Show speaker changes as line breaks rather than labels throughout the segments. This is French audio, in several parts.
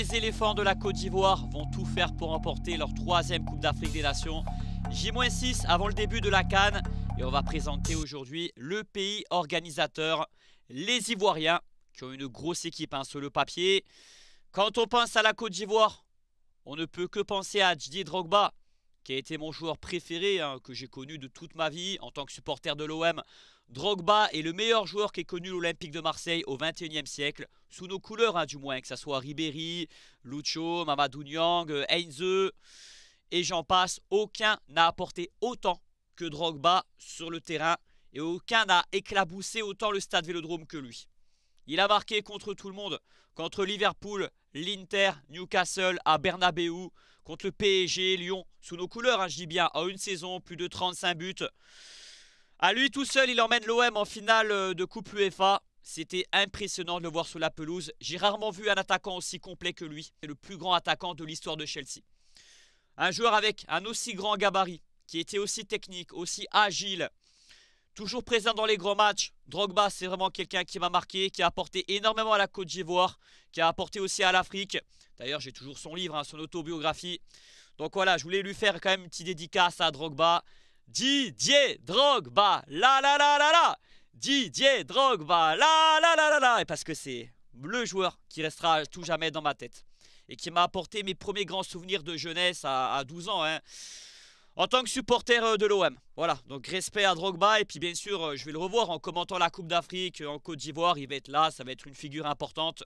les éléphants de la Côte d'Ivoire vont tout faire pour remporter leur troisième Coupe d'Afrique des Nations. J-6 avant le début de la Cannes. Et on va présenter aujourd'hui le pays organisateur, les Ivoiriens, qui ont une grosse équipe hein, sur le papier. Quand on pense à la Côte d'Ivoire, on ne peut que penser à didier Drogba, qui a été mon joueur préféré, hein, que j'ai connu de toute ma vie en tant que supporter de l'OM Drogba est le meilleur joueur qui ait connu l'Olympique de Marseille au XXIe siècle, sous nos couleurs hein, du moins, que ce soit Ribéry, Lucho, Mamadou Niang, euh, Heinze, et j'en passe, aucun n'a apporté autant que Drogba sur le terrain, et aucun n'a éclaboussé autant le stade Vélodrome que lui. Il a marqué contre tout le monde, contre Liverpool, l'Inter, Newcastle, à Bernabeu, contre le PSG, Lyon, sous nos couleurs, hein, je dis bien, en une saison, plus de 35 buts. À lui tout seul, il emmène l'OM en finale euh, de Coupe UEFA. C'était impressionnant de le voir sur la pelouse. J'ai rarement vu un attaquant aussi complet que lui. C'est le plus grand attaquant de l'histoire de Chelsea. Un joueur avec un aussi grand gabarit, qui était aussi technique, aussi agile, toujours présent dans les grands matchs. Drogba, c'est vraiment quelqu'un qui m'a marqué, qui a apporté énormément à la Côte d'Ivoire, qui a apporté aussi à l'Afrique. D'ailleurs, j'ai toujours son livre, hein, son autobiographie. Donc voilà, je voulais lui faire quand même une petite dédicace à Drogba. Didier Drogba, la la la la la Didier Drogba, la la la la la Et parce que c'est le joueur qui restera tout jamais dans ma tête et qui m'a apporté mes premiers grands souvenirs de jeunesse à, 12 ans. Hein. en tant que supporter euh, de l'OM, voilà. Donc respect à Drogba et puis bien sûr, euh, je vais le revoir en commentant la Coupe d'Afrique en Côte d'Ivoire. Il va être là, ça va être une figure importante.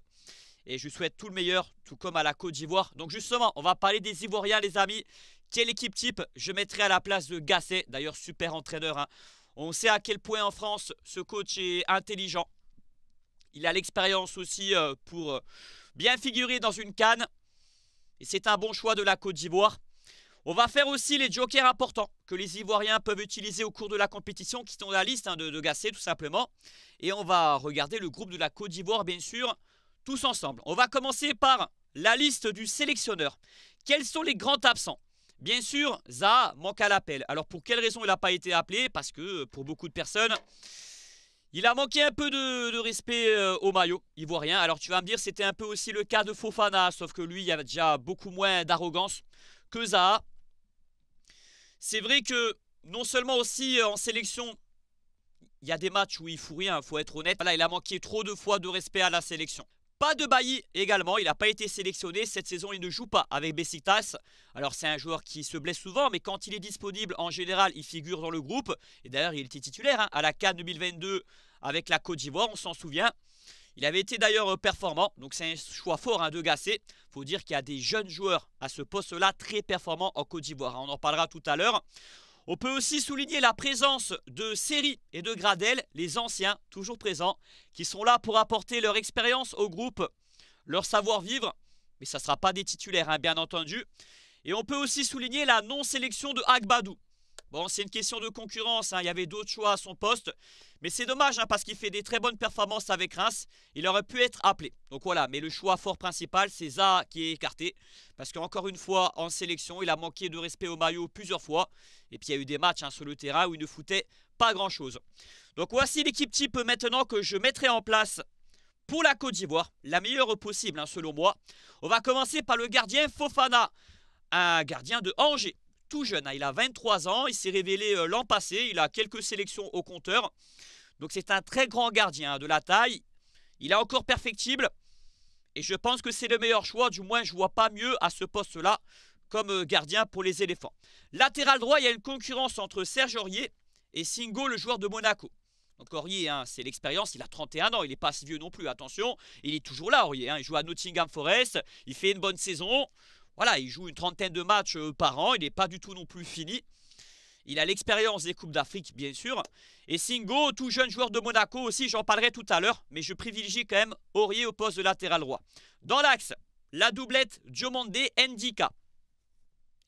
Et je lui souhaite tout le meilleur, tout comme à la Côte d'Ivoire. Donc justement, on va parler des Ivoiriens, les amis. Quelle équipe type je mettrai à la place de Gasset D'ailleurs, super entraîneur. Hein. On sait à quel point en France, ce coach est intelligent. Il a l'expérience aussi euh, pour euh, bien figurer dans une canne. Et c'est un bon choix de la Côte d'Ivoire. On va faire aussi les jokers importants que les Ivoiriens peuvent utiliser au cours de la compétition, qui sont la liste hein, de, de Gasset tout simplement. Et on va regarder le groupe de la Côte d'Ivoire, bien sûr tous ensemble. On va commencer par la liste du sélectionneur. Quels sont les grands absents Bien sûr, Zaha manque à l'appel. Alors pour quelle raison il n'a pas été appelé Parce que pour beaucoup de personnes, il a manqué un peu de, respect euh, au maillot Il voit rien. Alors tu vas me dire, c'était un peu aussi le cas de Fofana, sauf que lui, il y avait déjà beaucoup moins d'arrogance que Zaha. C'est vrai que non seulement aussi euh, en sélection, il y a des matchs où il fout rien, Il faut être honnête. Là, il a manqué trop de fois de respect à la sélection. Pas de Bailly également, il n'a pas été sélectionné. Cette saison, il ne joue pas avec Besiktas. Alors, c'est un joueur qui se blesse souvent, mais quand il est disponible, en général, il figure dans le groupe. Et d'ailleurs, il était titulaire hein, à la Cannes 2022 avec la Côte d'Ivoire, on s'en souvient. Il avait été d'ailleurs performant, donc c'est un choix fort hein, de de Il faut dire qu'il y a des jeunes joueurs à ce poste-là très performants en Côte d'Ivoire. Hein. On en parlera tout à l'heure. On peut aussi souligner la présence de Seri et de Gradel, les anciens, toujours présents, qui sont là pour apporter leur expérience au groupe, leur savoir-vivre, mais ça ne sera pas des titulaires, hein, bien entendu. Et on peut aussi souligner la non-sélection de Agbadou, Bon, c'est une question de concurrence. Hein. Il y avait d'autres choix à son poste. Mais c'est dommage hein, parce qu'il fait des très bonnes performances avec Reims. Il aurait pu être appelé. Donc voilà, mais le choix fort principal, c'est Zaha qui est écarté. Parce qu'encore une fois, en sélection, il a manqué de respect au maillot plusieurs fois. Et puis il y a eu des matchs hein, sur le terrain où il ne foutait pas grand-chose. Donc voici l'équipe type maintenant que je mettrai en place pour la Côte d'Ivoire. La meilleure possible, selon moi. On va commencer par le gardien Fofana. Un gardien de Angers jeune. Hein. Il a 23 ans. Il s'est révélé euh, l'an passé. Il a quelques sélections au compteur. Donc c'est un très grand gardien hein, de la taille. Il a encore perfectible. Et je pense que c'est le meilleur choix. Du moins, je vois pas mieux à ce poste-là comme euh, gardien pour les éléphants. Latéral droit, il y a une concurrence entre Serge Aurier et Singo, le joueur de Monaco. Donc Aurier, hein, c'est l'expérience, il a 31 ans, il est pas si vieux non plus, attention, il est toujours là Aurier, hein, il joue à Nottingham Forest, il fait une bonne saison, voilà, il joue une trentaine de matchs euh, par an, il n'est pas du tout non plus fini. Il a l'expérience des Coupes d'Afrique, bien sûr. Et Singo, tout jeune joueur de Monaco aussi, j'en parlerai tout à l'heure, mais je privilégie quand même Aurier au poste de latéral droit. Dans l'axe, la doublette Diomande Ndika.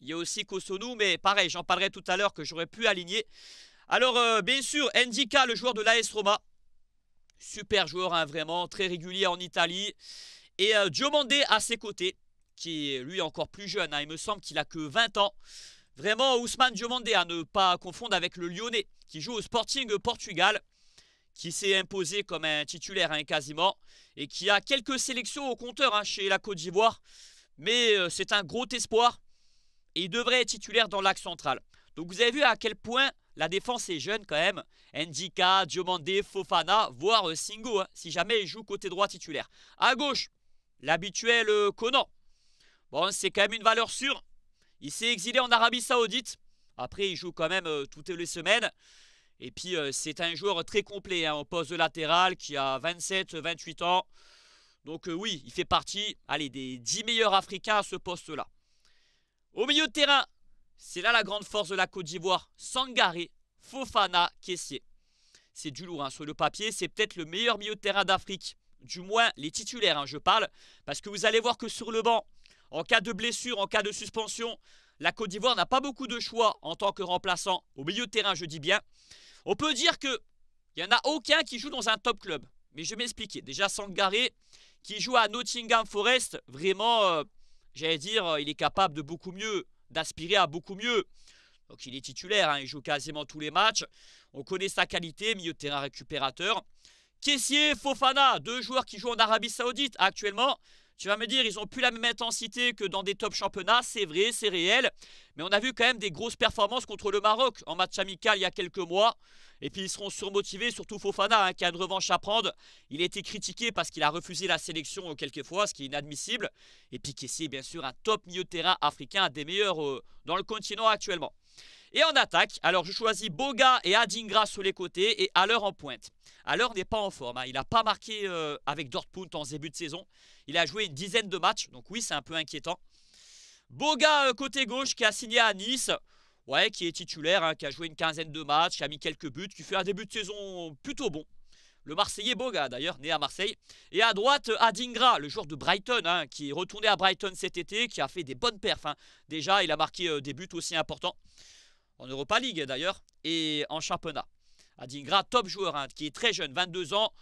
Il y a aussi Kosonu, mais pareil, j'en parlerai tout à l'heure que j'aurais pu aligner. Alors, euh, bien sûr, Ndika, le joueur de l'AS Roma. Super joueur, hein, vraiment, très régulier en Italie. Et euh, à ses côtés qui est lui encore plus jeune. Hein. Il me semble qu'il a que 20 ans. Vraiment, Ousmane Diomandé, à ne pas confondre avec le Lyonnais, qui joue au Sporting Portugal, qui s'est imposé comme un titulaire hein, quasiment, et qui a quelques sélections au compteur hein, chez la Côte d'Ivoire. Mais euh, c'est un gros espoir, et il devrait être titulaire dans l'axe central. Donc vous avez vu à quel point la défense est jeune quand même. Ndika, Diomandé, Fofana, voire euh, Singo, si jamais il joue côté droit titulaire. À gauche, l'habituel euh, Conan, Bon, c'est quand même une valeur sûre. Il s'est exilé en Arabie Saoudite. Après, il joue quand même euh, toutes les semaines. Et puis, euh, c'est un joueur très complet hein, au poste de latéral qui a 27-28 ans. Donc euh, oui, il fait partie allez, des 10 meilleurs Africains à ce poste-là. Au milieu de terrain, c'est là la grande force de la Côte d'Ivoire. Sangaré, Fofana, Kessier. C'est du lourd hein, sur le papier. C'est peut-être le meilleur milieu de terrain d'Afrique. Du moins, les titulaires, hein, je parle. Parce que vous allez voir que sur le banc, en cas de blessure, en cas de suspension, la Côte d'Ivoire n'a pas beaucoup de choix en tant que remplaçant au milieu de terrain, je dis bien. On peut dire que il n'y en a aucun qui joue dans un top club. Mais je vais m'expliquer. Déjà, Sangaré, qui joue à Nottingham Forest, vraiment, euh, j'allais dire, euh, il est capable de beaucoup mieux, d'aspirer à beaucoup mieux. Donc il est titulaire, hein, il joue quasiment tous les matchs. On connaît sa qualité, milieu de terrain récupérateur. Kessier, Fofana, deux joueurs qui jouent en Arabie Saoudite actuellement. Tu vas me dire, ils ont plus la même intensité que dans des top championnats. C'est vrai, c'est réel. Mais on a vu quand même des grosses performances contre le Maroc en match amical il y a quelques mois. Et puis ils seront surmotivés, surtout Fofana, hein, qui a une revanche à prendre. Il a été critiqué parce qu'il a refusé la sélection euh, quelques fois, ce qui est inadmissible. Et puis est bien sûr, un top milieu de terrain africain, un des meilleurs euh, dans le continent actuellement. Et en attaque, alors je choisis Boga et Adingra sur les côtés et Haller en pointe. Haller n'est pas en forme, hein. il n'a pas marqué euh, avec Dortmund en début de saison. Il a joué une dizaine de matchs, donc oui c'est un peu inquiétant. Boga euh, côté gauche qui a signé à Nice, ouais, qui est titulaire, hein, qui a joué une quinzaine de matchs, qui a mis quelques buts, qui fait un début de saison plutôt bon. Le Marseillais Boga d'ailleurs, né à Marseille. Et à droite, Adingra, le joueur de Brighton, hein, qui est retourné à Brighton cet été, qui a fait des bonnes perfs. Déjà, il a marqué euh, des buts aussi importants en Europa League d'ailleurs, et en championnat. Adingra, top joueur, hein, qui est très jeune, 22 ans,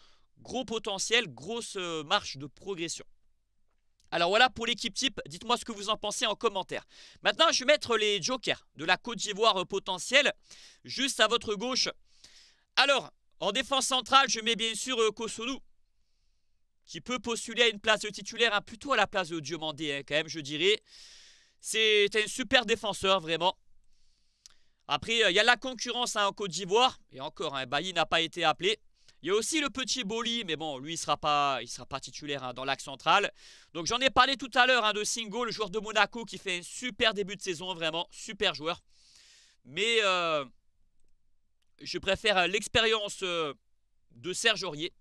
gros potentiel, grosse euh, marche de progression. Alors voilà pour l'équipe type, dites-moi ce que vous en pensez en commentaire. Maintenant, je vais mettre les jokers de la Côte d'Ivoire euh, potentielle, juste à votre gauche. Alors, en défense centrale, je mets bien sûr euh, Kosonou, qui peut postuler à une place de titulaire, hein, plutôt à la place de Diomandé hein, quand même, je dirais. C'est un super défenseur, vraiment. Après, euh, il y a la concurrence hein, en Côte d'Ivoire. Et encore, un hein, Bailly n'a pas été appelé. Il y a aussi le petit Boli, mais bon, lui, il ne sera, pas, il sera titulaire hein, dans l'axe central. Donc, j'en ai parlé tout à l'heure de Singo, le joueur de Monaco, qui fait un super début de saison, vraiment, super joueur. Mais euh, je préfère euh, l'expérience de Serge Aurier,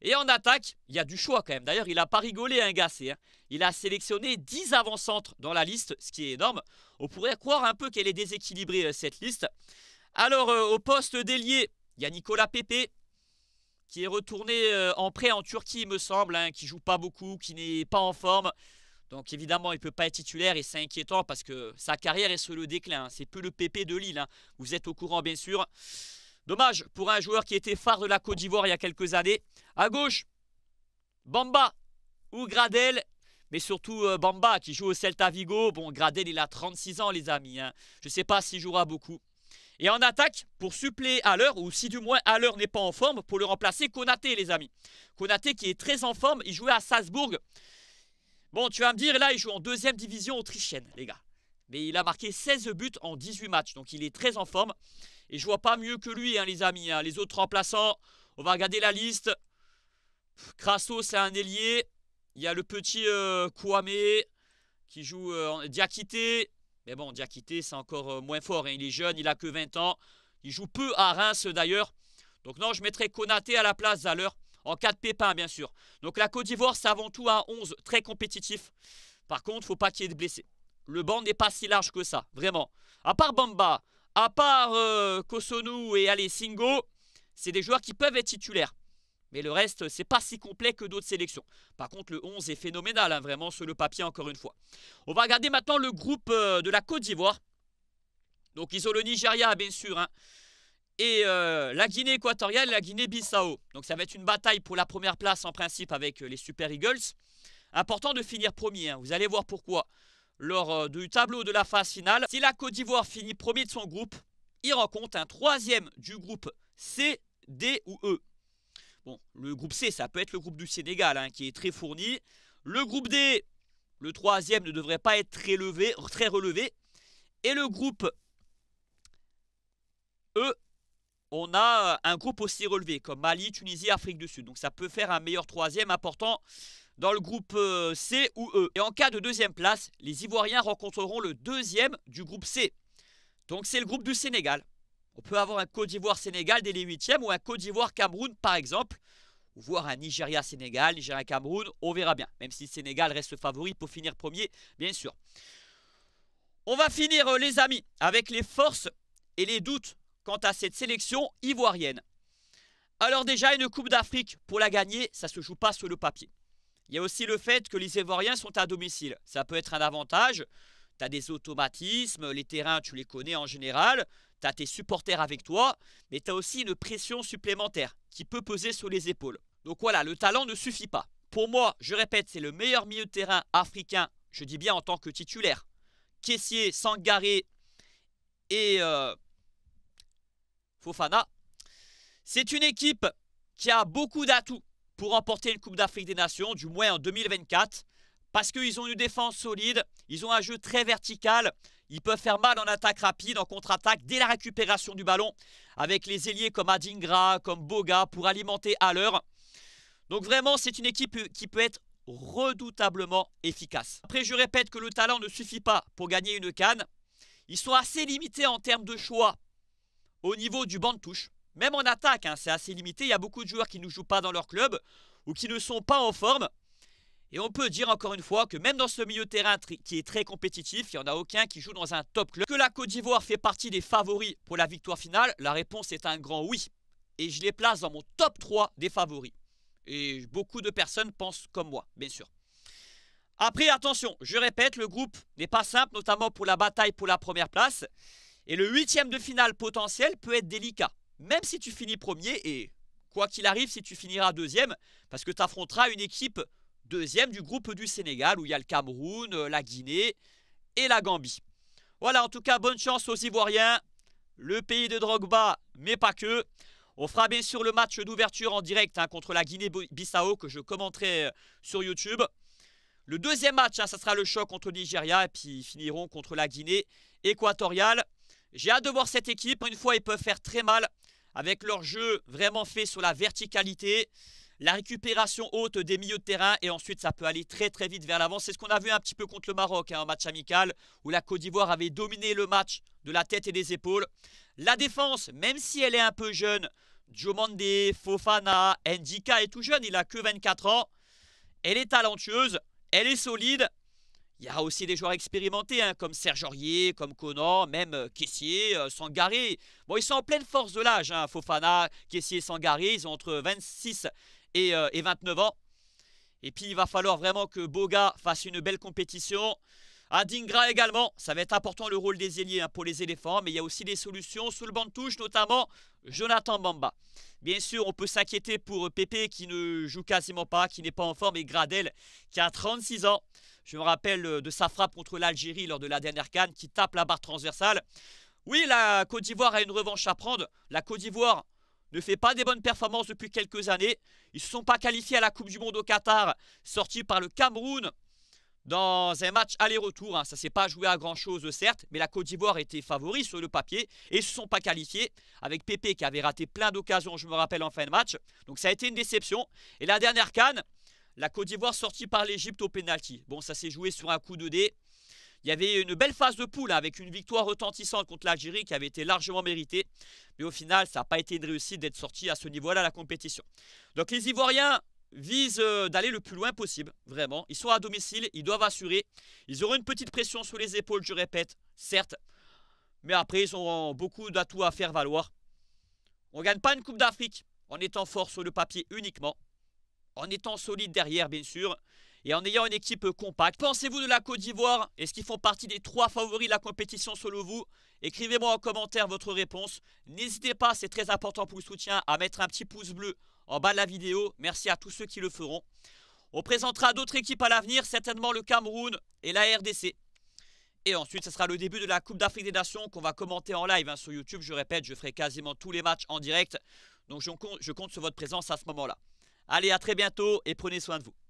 et en attaque, il y a du choix quand même. D'ailleurs, il n'a pas rigolé, un hein, gars. Hein. Il a sélectionné 10 avant-centres dans la liste, ce qui est énorme. On pourrait croire un peu qu'elle est déséquilibrée, euh, cette liste. Alors, euh, au poste d'ailier, il y a Nicolas Pepe, qui est retourné euh, en prêt en Turquie, il me semble, hein, qui joue pas beaucoup, qui n'est pas en forme. Donc évidemment, il ne peut pas être titulaire et c'est inquiétant parce que sa carrière est sur le déclin. C'est peu le PP de Lille. Hein. Vous êtes au courant, bien sûr. Dommage pour un joueur qui était phare de la Côte d'Ivoire il y a quelques années. À gauche, Bamba ou Gradel. Mais surtout euh, Bamba qui joue au Celta Vigo. Bon, Gradel, il a 36 ans, les amis. Hein. Je ne sais pas s'il jouera beaucoup. Et en attaque, pour suppléer à l'heure, ou si du moins à l'heure n'est pas en forme, pour le remplacer, Konaté, les amis. Konaté qui est très en forme, il jouait à Salzbourg. Bon, tu vas me dire, là, il joue en deuxième division autrichienne, les gars. Mais il a marqué 16 buts en 18 matchs, donc il est très en forme. Et je vois pas mieux que lui, hein, les amis. Hein. Les autres remplaçants, on va regarder la liste. Crasso, c'est un ailier. Il y a le petit euh, Kouame qui joue euh, en Diakité. Mais bon, Diakité, c'est encore euh, moins fort. Et hein. Il est jeune, il a que 20 ans. Il joue peu à Reims d'ailleurs. Donc non, je mettrai Konaté à la place à En cas de pépin, bien sûr. Donc la Côte d'Ivoire, c'est avant tout un 11 très compétitif. Par contre, faut pas qu'il y ait de blessés. Le banc n'est pas si large que ça, vraiment. À part Bamba, à part euh, Kosonu et Alessingo, c'est des joueurs qui peuvent être titulaires. Mais le reste, c'est pas si complet que d'autres sélections. Par contre, le 11 est phénoménal, hein, vraiment, sur le papier, encore une fois. On va regarder maintenant le groupe euh, de la Côte d'Ivoire. Donc, ils ont le Nigeria, bien sûr, hein, et euh, la Guinée équatoriale, la Guinée-Bissau. Donc, ça va être une bataille pour la première place, en principe, avec les Super Eagles. Important de finir premier, hein. vous allez voir pourquoi lors euh, du tableau de la phase finale. Si la Côte d'Ivoire finit premier de son groupe, il rencontre un troisième du groupe C, D ou E. Bon, le groupe C, ça peut être le groupe du Sénégal, hein, qui est très fourni. Le groupe D, le troisième ne devrait pas être très, très relevé. Et le groupe E, on a euh, un groupe aussi relevé, comme Mali, Tunisie, Afrique du Sud. Donc ça peut faire un meilleur troisième important dans le groupe euh, C ou E. Et en cas de deuxième place, les Ivoiriens rencontreront le deuxième du groupe C. Donc c'est le groupe du Sénégal. On peut avoir un Côte d'Ivoire-Sénégal dès les huitièmes ou un Côte d'Ivoire-Cameroun par exemple, ou voir un Nigeria-Sénégal, Nigeria-Cameroun, on verra bien. Même si le Sénégal reste le favori pour finir premier, bien sûr. On va finir euh, les amis avec les forces et les doutes quant à cette sélection ivoirienne. Alors déjà, une Coupe d'Afrique, pour la gagner, ça ne se joue pas sur le papier. Il y a aussi le fait que les Ivoiriens sont à domicile. Ça peut être un avantage. Tu as des automatismes, les terrains, tu les connais en général. Tu as tes supporters avec toi, mais tu as aussi une pression supplémentaire qui peut peser sur les épaules. Donc voilà, le talent ne suffit pas. Pour moi, je répète, c'est le meilleur milieu de terrain africain, je dis bien en tant que titulaire. Caissier, Sangaré et euh, Fofana. C'est une équipe qui a beaucoup d'atouts pour remporter une Coupe d'Afrique des Nations, du moins en 2024, parce qu'ils ont une défense solide, ils ont un jeu très vertical, ils peuvent faire mal en attaque rapide, en contre-attaque, dès la récupération du ballon, avec les ailiers comme Adingra, comme Boga, pour alimenter à l'heure. Donc vraiment, c'est une équipe euh, qui peut être redoutablement efficace. Après, je répète que le talent ne suffit pas pour gagner une canne. Ils sont assez limités en termes de choix au niveau du banc de touche. Même en attaque, hein, c'est assez limité. Il y a beaucoup de joueurs qui ne jouent pas dans leur club ou qui ne sont pas en forme. Et on peut dire encore une fois que même dans ce milieu de terrain qui est très compétitif, il n'y en a aucun qui joue dans un top club. Que la Côte d'Ivoire fait partie des favoris pour la victoire finale, la réponse est un grand oui. Et je les place dans mon top 3 des favoris. Et beaucoup de personnes pensent comme moi, bien sûr. Après, attention, je répète, le groupe n'est pas simple, notamment pour la bataille pour la première place. Et le huitième de finale potentiel peut être délicat même si tu finis premier, et quoi qu'il arrive, si tu finiras deuxième, parce que tu affronteras une équipe deuxième du groupe du Sénégal, où il y a le Cameroun, euh, la Guinée et la Gambie. Voilà, en tout cas, bonne chance aux Ivoiriens, le pays de Drogba, mais pas que. On fera bien sûr le match d'ouverture en direct hein, contre la Guinée-Bissau que je commenterai euh, sur YouTube. Le deuxième match, hein, ça sera le choc contre Nigeria et puis ils finiront contre la Guinée équatoriale. J'ai hâte de voir cette équipe. Une fois, ils peuvent faire très mal avec leur jeu vraiment fait sur la verticalité, la récupération haute des milieux de terrain et ensuite ça peut aller très très vite vers l'avant. C'est ce qu'on a vu un petit peu contre le Maroc, hein, en match amical où la Côte d'Ivoire avait dominé le match de la tête et des épaules. La défense, même si elle est un peu jeune, Jomande, Fofana, Ndika est tout jeune, il a que 24 ans. Elle est talentueuse, elle est solide il y a aussi des joueurs expérimentés, hein, comme Serge Aurier, comme Conan, même caissier euh, euh, Sangaré. Bon, ils sont en pleine force de l'âge, hein, Fofana, Caissier, Sangaré. Ils ont entre 26 et, 29 euh, ans. Et puis, il va falloir vraiment que Boga fasse une belle compétition. Adingra également, ça va être important le rôle des ailiers hein, pour les éléphants, mais il y a aussi des solutions sous le banc de touche, notamment Jonathan Bamba. Bien sûr, on peut s'inquiéter pour Pépé qui ne joue quasiment pas, qui n'est pas en forme, et Gradel qui a 36 ans. Je me rappelle euh, de sa frappe contre l'Algérie lors de la dernière canne qui tape la barre transversale. Oui, la Côte d'Ivoire a une revanche à prendre. La Côte d'Ivoire ne fait pas des bonnes performances depuis quelques années. Ils ne se sont pas qualifiés à la Coupe du Monde au Qatar, sortis par le Cameroun dans un match aller-retour. Hein. Ça ne s'est pas joué à grand-chose, certes, mais la Côte d'Ivoire était favori sur le papier et ne se sont pas qualifiés avec Pépé qui avait raté plein d'occasions, je me rappelle, en fin de match. Donc ça a été une déception. Et la dernière canne, la Côte d'Ivoire sortie par l'Égypte au pénalty. Bon, ça s'est joué sur un coup de dé. Il y avait une belle phase de poule hein, avec une victoire retentissante contre l'Algérie qui avait été largement méritée. Mais au final, ça n'a pas été une réussite d'être sorti à ce niveau-là la compétition. Donc les Ivoiriens visent euh, d'aller le plus loin possible, vraiment. Ils sont à domicile, ils doivent assurer. Ils auront une petite pression sur les épaules, je répète, certes. Mais après, ils ont beaucoup d'atouts à faire valoir. On ne gagne pas une Coupe d'Afrique en étant fort sur le papier uniquement en étant solide derrière bien sûr, et en ayant une équipe compacte. Pensez-vous de la Côte d'Ivoire Est-ce qu'ils font partie des trois favoris de la compétition selon vous Écrivez-moi en commentaire votre réponse. N'hésitez pas, c'est très important pour le soutien, à mettre un petit pouce bleu en bas de la vidéo. Merci à tous ceux qui le feront. On présentera d'autres équipes à l'avenir, certainement le Cameroun et la RDC. Et ensuite, ce sera le début de la Coupe d'Afrique des Nations qu'on va commenter en live hein, sur YouTube. Je répète, je ferai quasiment tous les matchs en direct. Donc je compte sur votre présence à ce moment-là. Allez, à très bientôt et prenez soin de vous.